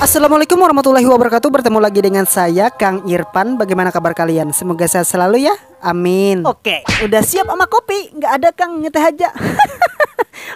Assalamualaikum warahmatullahi wabarakatuh Bertemu lagi dengan saya Kang Irfan Bagaimana kabar kalian? Semoga sehat selalu ya Amin Oke, udah siap sama kopi? Nggak ada Kang, ngeteh aja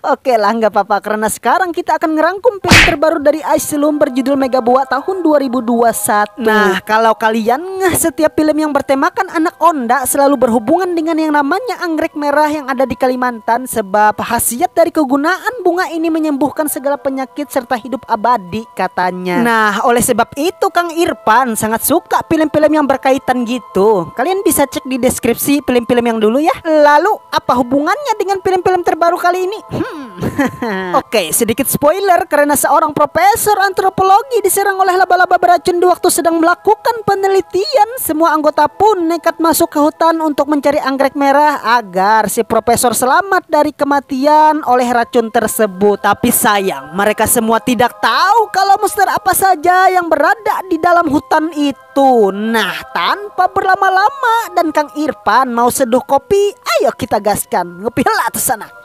Oke lah nggak apa-apa karena sekarang kita akan ngerangkum film terbaru dari Ice Loom berjudul Mega Buah tahun 2021. Nah kalau kalian setiap film yang bertemakan anak onda selalu berhubungan dengan yang namanya anggrek merah yang ada di Kalimantan sebab khasiat dari kegunaan bunga ini menyembuhkan segala penyakit serta hidup abadi katanya. Nah oleh sebab itu Kang Irfan sangat suka film-film yang berkaitan gitu. Kalian bisa cek di deskripsi film-film yang dulu ya. Lalu apa hubungannya dengan film-film terbaru kali ini? Hmm, Hmm. Oke, okay, sedikit spoiler karena seorang profesor antropologi diserang oleh laba-laba beracun di waktu sedang melakukan penelitian. Semua anggota pun nekat masuk ke hutan untuk mencari anggrek merah agar si profesor selamat dari kematian oleh racun tersebut. Tapi sayang, mereka semua tidak tahu kalau monster apa saja yang berada di dalam hutan itu. Nah, tanpa berlama-lama dan Kang Irfan mau seduh kopi, ayo kita gaskan. Ngepil atas sana.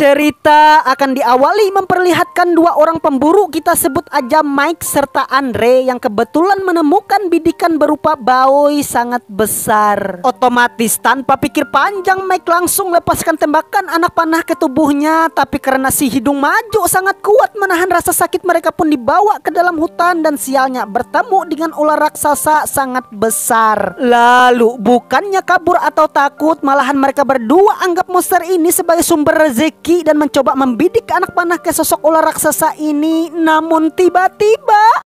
Cerita akan diawali memperlihatkan dua orang pemburu kita sebut aja Mike serta Andre yang kebetulan menemukan bidikan berupa baoi sangat besar. Otomatis tanpa pikir panjang Mike langsung lepaskan tembakan anak panah ke tubuhnya tapi karena si hidung maju sangat kuat menahan rasa sakit mereka pun dibawa ke dalam hutan dan sialnya bertemu dengan ular raksasa sangat besar. Lalu bukannya kabur atau takut malahan mereka berdua anggap monster ini sebagai sumber rezeki dan mencoba membidik anak panah ke sosok ular raksasa ini namun tiba-tiba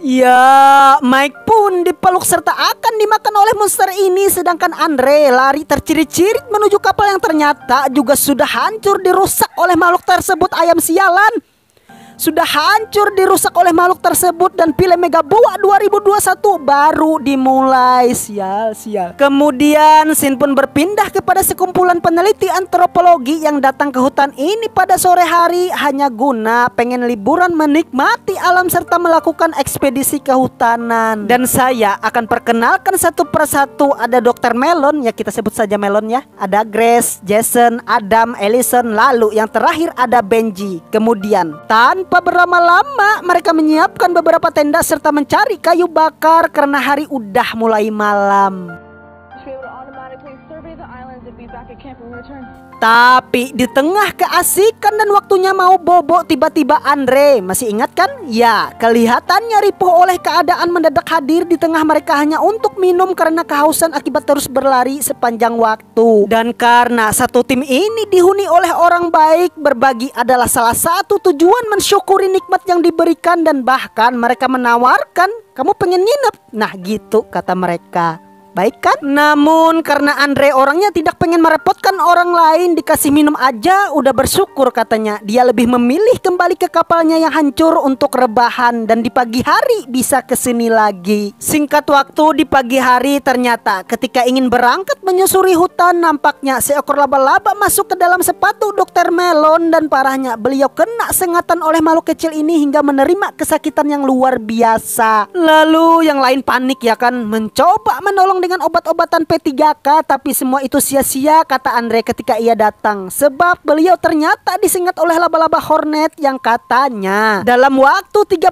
Ya, Mike pun dipeluk serta akan dimakan oleh monster ini sedangkan Andre lari tercirit-cirit menuju kapal yang ternyata juga sudah hancur dirusak oleh makhluk tersebut ayam sialan sudah hancur dirusak oleh makhluk tersebut dan film Buah 2021 baru dimulai sial sial kemudian Sin pun berpindah kepada sekumpulan peneliti antropologi yang datang ke hutan ini pada sore hari hanya guna pengen liburan menikmati alam serta melakukan ekspedisi kehutanan dan saya akan perkenalkan satu persatu ada dokter Melon ya kita sebut saja Melon ya ada Grace, Jason, Adam, Ellison lalu yang terakhir ada Benji kemudian tanpa tanpa berlama-lama, mereka menyiapkan beberapa tenda serta mencari kayu bakar karena hari udah mulai malam. Tapi di tengah keasikan dan waktunya mau bobo tiba-tiba Andre masih ingat kan? Ya kelihatannya ripuh oleh keadaan mendadak hadir di tengah mereka hanya untuk minum karena kehausan akibat terus berlari sepanjang waktu Dan karena satu tim ini dihuni oleh orang baik berbagi adalah salah satu tujuan mensyukuri nikmat yang diberikan dan bahkan mereka menawarkan kamu pengen nginep Nah gitu kata mereka baik kan? Namun karena Andre orangnya tidak pengen merepotkan orang lain dikasih minum aja udah bersyukur katanya. Dia lebih memilih kembali ke kapalnya yang hancur untuk rebahan dan di pagi hari bisa kesini lagi. Singkat waktu di pagi hari ternyata ketika ingin berangkat menyusuri hutan nampaknya seekor laba-laba masuk ke dalam sepatu dokter Melon dan parahnya beliau kena sengatan oleh makhluk kecil ini hingga menerima kesakitan yang luar biasa. Lalu yang lain panik ya kan mencoba menolong dengan dengan obat-obatan P3K tapi semua itu sia-sia kata Andre ketika ia datang sebab beliau ternyata disengat oleh laba-laba Hornet yang katanya dalam waktu 36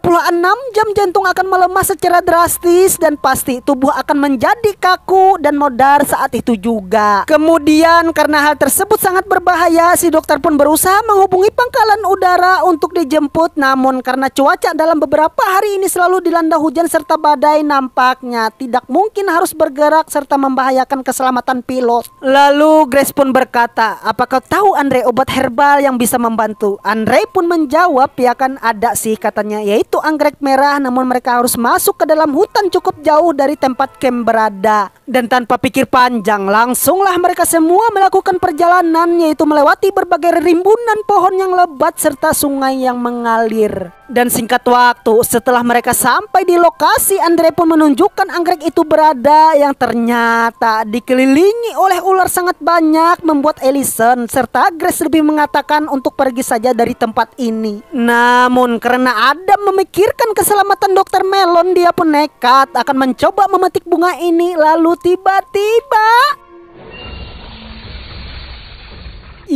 jam jantung akan melemah secara drastis dan pasti tubuh akan menjadi kaku dan modar saat itu juga. Kemudian karena hal tersebut sangat berbahaya si dokter pun berusaha menghubungi pangkalan udara untuk dijemput namun karena cuaca dalam beberapa hari ini selalu dilanda hujan serta badai nampaknya tidak mungkin harus bergerak bergerak serta membahayakan keselamatan pilot. Lalu Grace pun berkata, apakah tahu Andre obat herbal yang bisa membantu? Andre pun menjawab, ya kan ada sih katanya, yaitu anggrek merah namun mereka harus masuk ke dalam hutan cukup jauh dari tempat camp berada. Dan tanpa pikir panjang, langsunglah mereka semua melakukan perjalanan yaitu melewati berbagai rimbunan pohon yang lebat serta sungai yang mengalir. Dan singkat waktu setelah mereka sampai di lokasi, Andre pun menunjukkan anggrek itu berada yang yang ternyata dikelilingi oleh ular sangat banyak membuat Ellison serta Grace lebih mengatakan untuk pergi saja dari tempat ini. Namun karena Adam memikirkan keselamatan Dokter Melon, dia pun nekat akan mencoba memetik bunga ini. Lalu tiba-tiba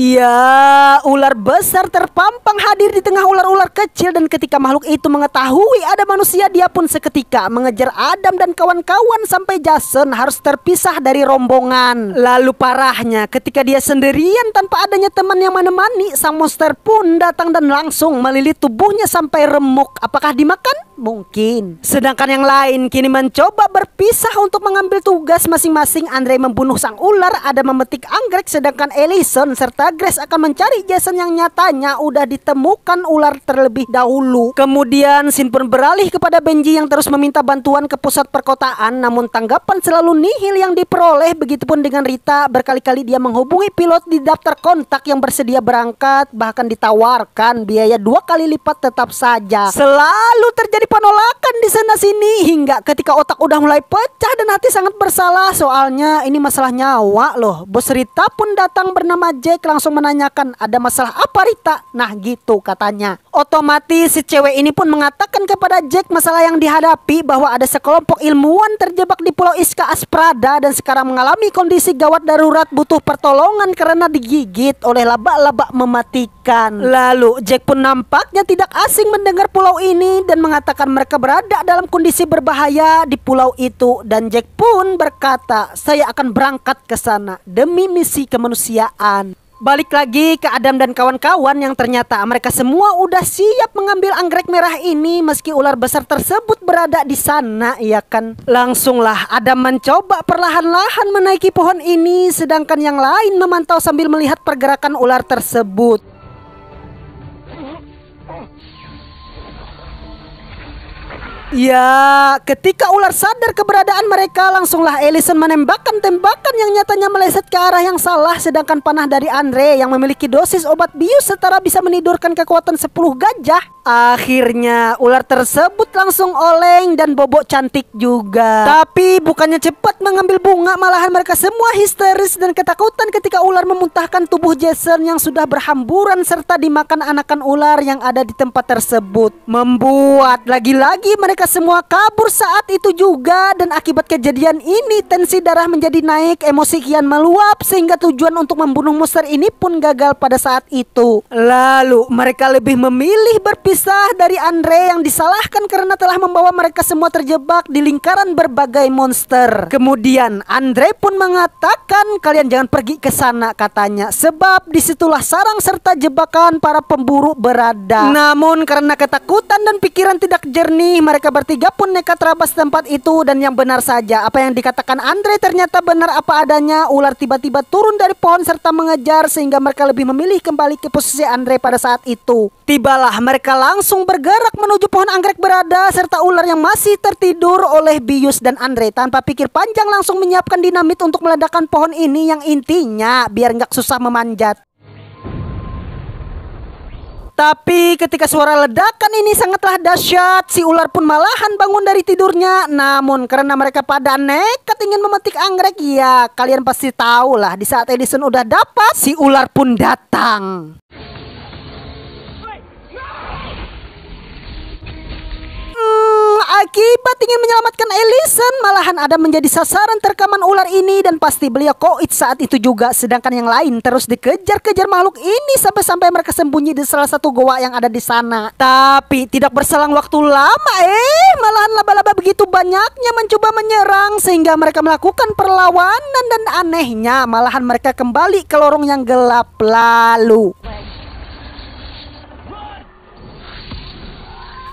Iya, ular besar terpampang hadir di tengah ular-ular kecil dan ketika makhluk itu mengetahui ada manusia dia pun seketika mengejar Adam dan kawan-kawan sampai Jason harus terpisah dari rombongan. Lalu parahnya ketika dia sendirian tanpa adanya teman yang menemani, sang monster pun datang dan langsung melilit tubuhnya sampai remuk. Apakah dimakan? mungkin. Sedangkan yang lain kini mencoba berpisah untuk mengambil tugas masing-masing. Andre membunuh sang ular, ada memetik anggrek, sedangkan Ellison serta Grace akan mencari Jason yang nyatanya udah ditemukan ular terlebih dahulu. Kemudian Sin pun beralih kepada Benji yang terus meminta bantuan ke pusat perkotaan, namun tanggapan selalu nihil yang diperoleh. Begitupun dengan Rita, berkali-kali dia menghubungi pilot di daftar kontak yang bersedia berangkat, bahkan ditawarkan biaya dua kali lipat tetap saja. Selalu terjadi terjadi penolakan di sana sini hingga ketika otak udah mulai pecah dan hati sangat bersalah soalnya ini masalah nyawa loh. Bos Rita pun datang bernama Jack langsung menanyakan ada masalah apa Rita? Nah gitu katanya. Otomatis si cewek ini pun mengatakan kepada Jack masalah yang dihadapi bahwa ada sekelompok ilmuwan terjebak di Pulau Iska Asprada dan sekarang mengalami kondisi gawat darurat butuh pertolongan karena digigit oleh laba-laba mematikan. Lalu Jack pun nampaknya tidak asing mendengar pulau ini dan mengatakan mengatakan mereka berada dalam kondisi berbahaya di pulau itu dan Jack pun berkata, "Saya akan berangkat ke sana demi misi kemanusiaan." Balik lagi ke Adam dan kawan-kawan yang ternyata mereka semua udah siap mengambil anggrek merah ini meski ular besar tersebut berada di sana ya kan. Langsunglah Adam mencoba perlahan-lahan menaiki pohon ini sedangkan yang lain memantau sambil melihat pergerakan ular tersebut. Ya, ketika ular sadar keberadaan mereka, langsunglah Ellison menembakkan tembakan yang nyatanya meleset ke arah yang salah. Sedangkan panah dari Andre yang memiliki dosis obat bius setara bisa menidurkan kekuatan 10 gajah. Akhirnya ular tersebut langsung oleng dan bobok cantik juga. Tapi bukannya cepat mengambil bunga, malahan mereka semua histeris dan ketakutan ketika ular memuntahkan tubuh Jason yang sudah berhamburan serta dimakan anakan ular yang ada di tempat tersebut. Membuat lagi-lagi mereka mereka semua kabur saat itu juga dan akibat kejadian ini tensi darah menjadi naik, emosi kian meluap sehingga tujuan untuk membunuh monster ini pun gagal pada saat itu. Lalu mereka lebih memilih berpisah dari Andre yang disalahkan karena telah membawa mereka semua terjebak di lingkaran berbagai monster. Kemudian Andre pun mengatakan kalian jangan pergi ke sana katanya sebab disitulah sarang serta jebakan para pemburu berada. Namun karena ketakutan dan pikiran tidak jernih mereka bertiga pun nekat terabas tempat itu dan yang benar saja apa yang dikatakan Andre ternyata benar apa adanya. Ular tiba-tiba turun dari pohon serta mengejar sehingga mereka lebih memilih kembali ke posisi Andre pada saat itu. Tibalah mereka langsung bergerak menuju pohon anggrek berada serta ular yang masih tertidur oleh Bius dan Andre tanpa pikir panjang langsung menyiapkan dinamit untuk meledakkan pohon ini yang intinya biar nggak susah memanjat. Tapi ketika suara ledakan ini sangatlah dahsyat, si ular pun malahan bangun dari tidurnya. Namun karena mereka pada nekat ingin memetik anggrek, ya kalian pasti tahu lah di saat Edison udah dapat, si ular pun datang. akibat ingin menyelamatkan Ellison, malahan Adam menjadi sasaran terkaman ular ini dan pasti beliau koit saat itu juga. Sedangkan yang lain terus dikejar-kejar makhluk ini sampai-sampai mereka sembunyi di salah satu goa yang ada di sana. Tapi tidak berselang waktu lama, eh, malahan laba-laba begitu banyaknya mencoba menyerang sehingga mereka melakukan perlawanan dan anehnya malahan mereka kembali ke lorong yang gelap lalu.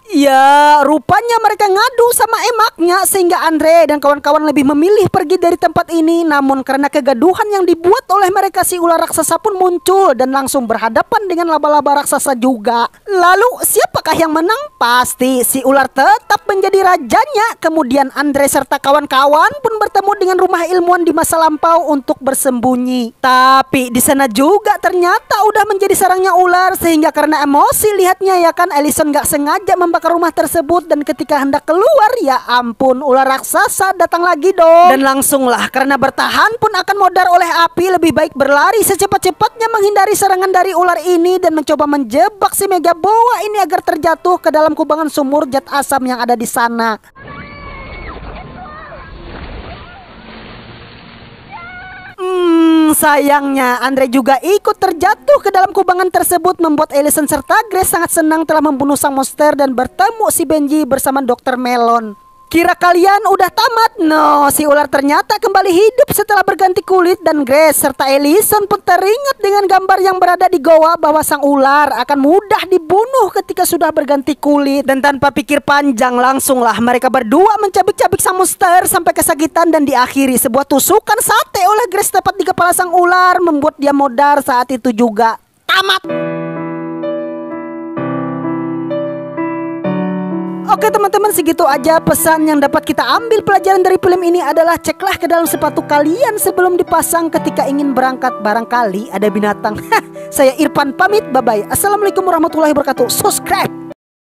Ya, rupanya mereka ngadu sama emaknya sehingga Andre dan kawan-kawan lebih memilih pergi dari tempat ini. Namun karena kegaduhan yang dibuat oleh mereka si ular raksasa pun muncul dan langsung berhadapan dengan laba-laba raksasa juga. Lalu siapakah yang menang? Pasti si ular tetap menjadi rajanya. Kemudian Andre serta kawan-kawan pun bertemu dengan rumah ilmuwan di masa lampau untuk bersembunyi. Tapi di sana juga ternyata udah menjadi sarangnya ular sehingga karena emosi lihatnya ya kan Ellison gak sengaja membakar ke rumah tersebut dan ketika hendak keluar ya ampun ular raksasa datang lagi dong. Dan langsunglah karena bertahan pun akan modar oleh api lebih baik berlari secepat-cepatnya menghindari serangan dari ular ini dan mencoba menjebak si Mega Boa ini agar terjatuh ke dalam kubangan sumur jet asam yang ada di sana. Hmm, sayangnya Andre juga ikut terjatuh ke dalam kubangan tersebut membuat Ellison serta Grace sangat senang telah membunuh sang monster dan bertemu si Benji bersama Dokter Melon. Kira kalian udah tamat? No, si ular ternyata kembali hidup setelah berganti kulit dan Grace serta Ellison pun teringat dengan gambar yang berada di goa bahwa sang ular akan mudah dibunuh ketika sudah berganti kulit dan tanpa pikir panjang langsunglah mereka berdua mencabik-cabik sang monster sampai kesakitan dan diakhiri sebuah tusukan sate oleh Grace tepat di kepala sang ular membuat dia modar saat itu juga tamat. Oke teman-teman segitu aja pesan yang dapat kita ambil pelajaran dari film ini adalah ceklah ke dalam sepatu kalian sebelum dipasang ketika ingin berangkat barangkali ada binatang. Saya Irfan pamit bye bye. Assalamualaikum warahmatullahi wabarakatuh. Subscribe.